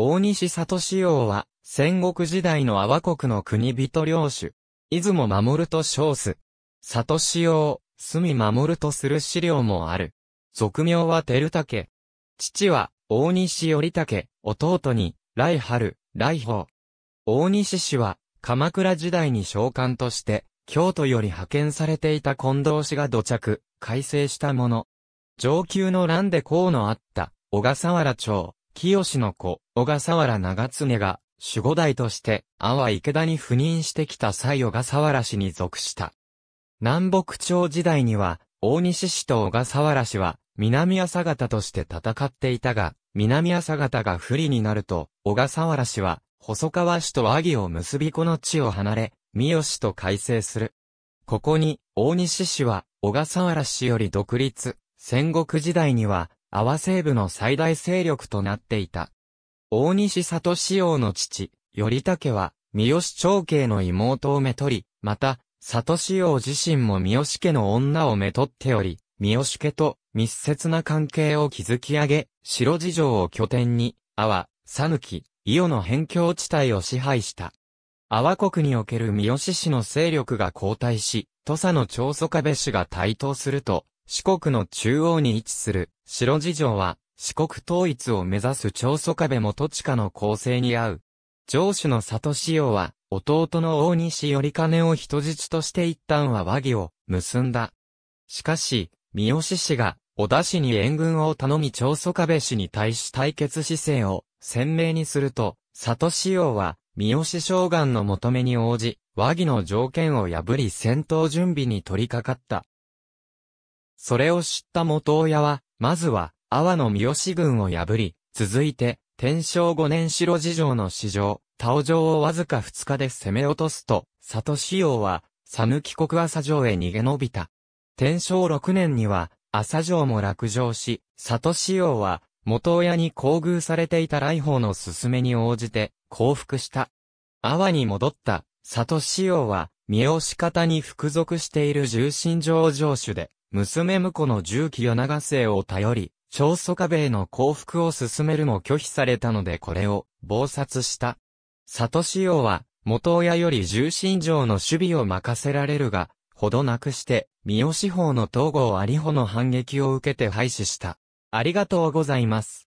大西里王は、戦国時代の阿波国の国人領主、出雲守と称す。里王、隅守とする資料もある。俗名は照武。父は、大西頼武、弟に、来春、来宝。大西氏は、鎌倉時代に召喚として、京都より派遣されていた近藤氏が土着、改正したもの。上級の乱で功のあった、小笠原町、清の子、小笠原長常が、守護代として、阿波池田に赴任してきた際小笠原氏に属した。南北朝時代には、大西氏と小笠原氏は、南朝方として戦っていたが、南朝方が不利になると、小笠原氏は、細川氏と和議を結びこの地を離れ、三好と改正する。ここに、大西氏は、小笠原氏より独立、戦国時代には、阿波西部の最大勢力となっていた。大西里志王の父、頼武は、三好長兄の妹をめとり、また、里志王自身も三好家の女をめとっており、三好家と密接な関係を築き上げ、白事情を拠点に、阿波、さぬき、伊予の辺境地帯を支配した。阿波国における三好氏の勢力が後退し、土佐の長宗我部氏が台頭すると、四国の中央に位置する白地城は四国統一を目指す長宗我部元親の構成に合う。城主の里仕様は弟の大西頼金を人質として一旦は和議を結んだ。しかし、三好氏が小田氏に援軍を頼み長宗我部氏に対し対決姿勢を鮮明にすると、里仕様は三好将軍の求めに応じ、和議の条件を破り戦闘準備に取り掛かった。それを知った元親は、まずは、阿波の三好軍を破り、続いて、天正五年白地城の市場、田尾城をわずか二日で攻め落とすと、里仕様は、讃岐国朝城へ逃げ延びた。天正六年には、朝城も落城し、里仕様は、元親に厚遇されていた来訪の勧めに応じて、降伏した。阿波に戻った、里仕様は、三好方に服属している重心上城主で、娘婿の重機与長生を頼り、長祖家兵の降伏を進めるも拒否されたのでこれを、謀殺した。里仕様は、元親より重心上の守備を任せられるが、ほどなくして、三好法の統合有穂の反撃を受けて廃止した。ありがとうございます。